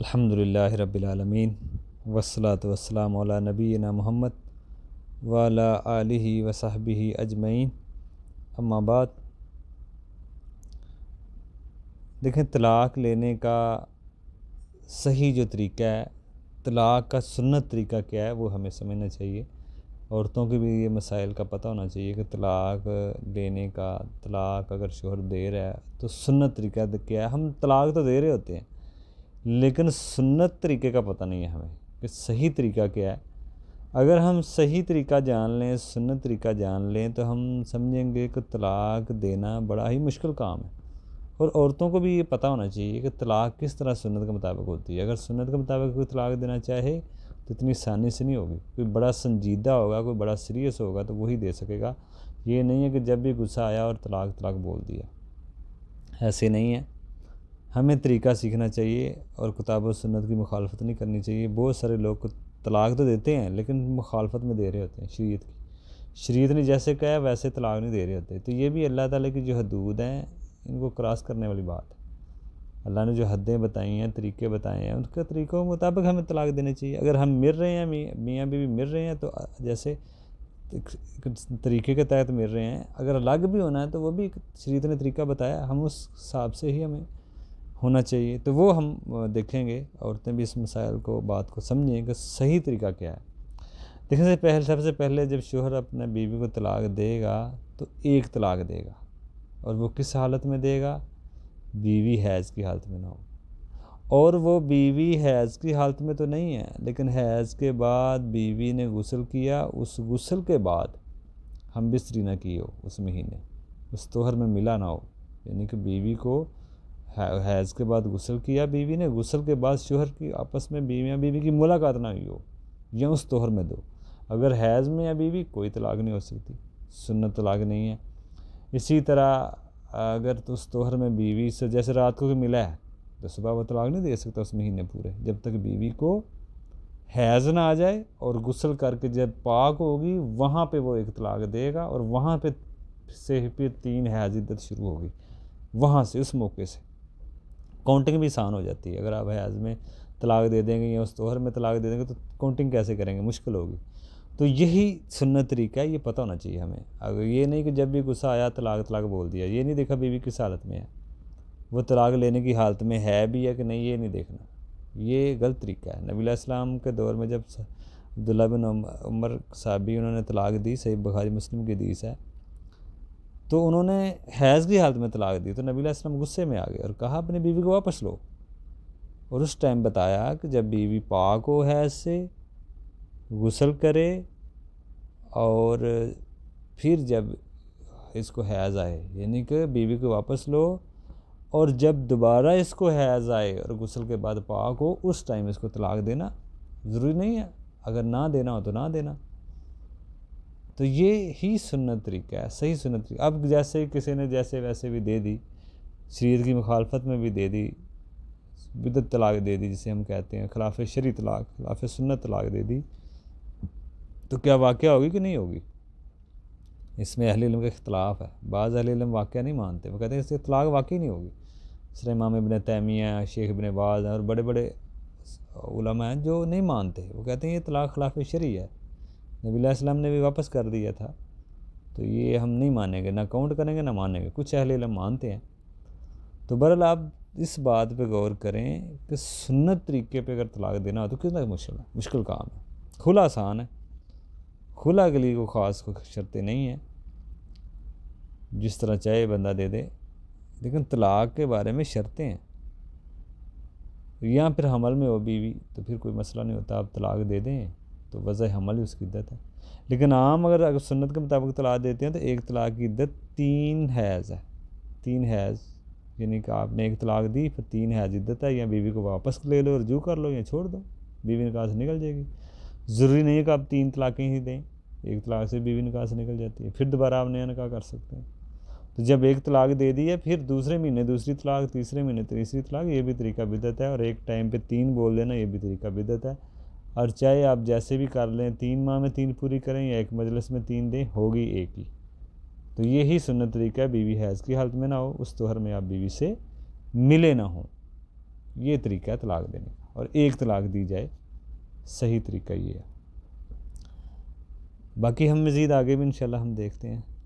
अलहमदिल्ला रबालमीन वसलात वसलाम नबीना मोहम्मद वाला आलि वसाहबी अजमैन अम्माबाद देखें तलाक़ लेने का सही जो तरीका है तलाक़ का सुन्नत तरीका क्या है वो हमें समझना चाहिए औरतों के भी ये मसाइल का पता होना चाहिए कि तलाक़ लेने का तलाक़ अगर शोहर दे रहा है तो सुन्नत तरीका क्या है हम तलाक़ तो दे रहे होते हैं लेकिन सुन्नत तरीके का पता नहीं है हमें कि सही तरीका क्या है अगर हम सही तरीका जान लें सुन्नत तरीका जान लें तो हम समझेंगे कि तलाक देना बड़ा ही मुश्किल काम है और औरतों को भी ये पता होना चाहिए कि तलाक किस तरह सुन्नत के मुताबिक होती है अगर सुन्नत के मुताबिक कोई तलाक देना चाहे तो इतनी आसानी से नहीं होगी कोई बड़ा संजीदा होगा कोई बड़ा सीरियस होगा तो वही दे सकेगा ये नहीं है कि जब भी गुस्सा आया और तलाक तलाक बोल दिया ऐसे नहीं है हमें तरीका सीखना चाहिए और किताब और सुन्नत की मुखालफत नहीं करनी चाहिए बहुत सारे लोग तलाक तो देते हैं लेकिन मुखालफत में दे रहे होते हैं शरीत की शरीत ने जैसे कहा वैसे तलाक नहीं दे रहे होते तो ये भी अल्लाह ताला की जो हदूद हैं इनको क्रॉस करने वाली बात है अल्लाह ने जो हदें बताई हैं तरीके बताए हैं उनके तरीक़ों के मुताबिक हमें तलाक देने चाहिए अगर हम मिल रहे हैं मियाँ बीवी मिल रहे हैं तो जैसे तरीके के तहत मिल रहे हैं अगर अलग भी होना है तो वो भी शरीत ने तरीका बताया हम उस हिसाब से ही हमें होना चाहिए तो वो हम देखेंगे औरतें भी इस मिसाइल को बात को समझें कि सही तरीका क्या है देखने से पहले सबसे पहले जब शोहर अपने बीवी को तलाक देगा तो एक तलाक देगा और वो किस हालत में देगा बीवी हैज़ की हालत में ना हो और वो बीवी हैज़ की हालत में तो नहीं है लेकिन हैज़ के बाद बीवी ने गसल किया उस गसल के बाद हम बिस्तरी ना की हो उस महीने उस तोहर में मिला ना हो यानी कि बीवी को हैज़ के बाद गुसल किया बीवी ने गुसल के बाद शोहर की आपस में बीवी या बीवी की मुलाकात ना हुई हो या उस तोहर में दो अगर हैज़ में या बीवी कोई तलाक नहीं हो सकती सुन्नत तलाक नहीं है इसी तरह अगर तो उस तोहर में बीवी से जैसे रात को मिला है तो सुबह वो तलाक नहीं दे सकता उस महीने पूरे जब तक बीवी को हैज़ ना आ जाए और गुसल करके जब पाक होगी वहाँ पे वो एक तलाक देगा और वहाँ पे से फिर तीन हैज़ इद्दत शुरू होगी वहाँ से उस मौके से काउंटिंग भी आसान हो जाती है अगर आप हयाज में तलाक दे देंगे या उस तोहर में तलाक दे देंगे तो काउंटिंग कैसे करेंगे मुश्किल होगी तो यही सुनना तरीका है ये पता होना चाहिए हमें अगर ये नहीं कि जब भी गुस्सा आया तलाक तलाक बोल दिया ये नहीं देखा बीवी किस हालत में है वो तलाक लेने की हालत में है भी या कि नहीं ये नहीं देखना ये गलत तरीका है नबी इस्लाम के दौर में जब अब्दुल्ला बिन उमर साहबी उन्होंने तलाक दी सही बखारी मुस्लिम की दीस है तो उन्होंने हैज़ की हालत में तलाक दी तो नबी इसलम गुस्से में आ गए और कहा अपनी बीवी को वापस लो और उस टाइम बताया कि जब बीवी पाक हो हैज़ से गुसल करे और फिर जब इसको हैज़ आए यानी कि बीवी को वापस लो और जब दोबारा इसको हैज़ आए और गुसल के बाद पाक हो उस टाइम इसको तलाक देना ज़रूरी नहीं है अगर ना देना हो तो ना देना तो ये ही सुन्नत तरीका है सही सुन्नत तरीका अब जैसे किसी ने जैसे वैसे भी दे दी शरीर की मुखालफत में भी दे दी बिदत तलाक दे दी जिसे हम कहते हैं खिलाफ शरी तलाक खिलाफ सुन्नत तलाक दे दी तो क्या वाक़ होगी कि नहीं होगी इसमें अहल इलम का इख्तलाफ है बाज़ अहल इलम वाक़ नहीं मानते वो कहते हैं इससे तलाक वाकई नहीं होगी इस इमाम इबन तैमिया शेख इबन बाज़ हैं और बड़े बड़े उलमा हैं जो नहीं मानते वो कहते हैं ये तलाक खिलाफ शरी है नबीम ने भी वापस कर दिया था तो ये हम नहीं मानेंगे ना काउंट करेंगे ना मानेंगे कुछ अहल मानते हैं तो बहरल आप इस बात पे गौर करें कि सुन्नत तरीके पे अगर तलाक देना हो तो कितना मुश्किल है मुश्किल काम है खुला आसान है खुला के लिए कोई ख़ास को शर्तें नहीं है जिस तरह चाहे बंदा दे दे लेकिन तलाक के बारे में शर्तें हैं या फिर हमल में हो बीवी तो फिर कोई मसला नहीं होता आप तलाक दे दें तो वज़ हमल ही उसकी इद्दत है लेकिन आम अगर अगर सुन्नत के मुताबिक तलाक देते हैं तो एक तलाक की इद्दत तीन हैज़ है तीन हैज़ यानी कि आपने एक तलाक दी फिर तीन हैज़ इद्दत है या बीवी को वापस ले लो रजू कर लो या छोड़ दो बीवी निकाह से निकल जाएगी ज़रूरी नहीं है कि आप तीन तलाक़ें ही दें एक तलाक से बीवी निकाह से निकल जाती है फिर दोबारा आप नया निकाह कर सकते हैं तो जब एक तलाक दे दी है फिर दूसरे महीने दूसरी तलाक तीसरे महीने तीसरी तलाक ये भी तरीका बिदत है और एक टाइम पे तीन बोल देना ये भी तरीका बिदत है और चाहे आप जैसे भी कर लें तीन माह में तीन पूरी करें या एक मजलिस में तीन दें होगी एक ही तो यही सुन्नत तरीका बीवी हैज़ की हालत में ना हो उस तोहर में आप बीवी से मिले ना हो ये तरीका है तलाक देने का और एक तलाक दी जाए सही तरीका ये है बाकी हम मज़ीद आगे भी इन हम देखते हैं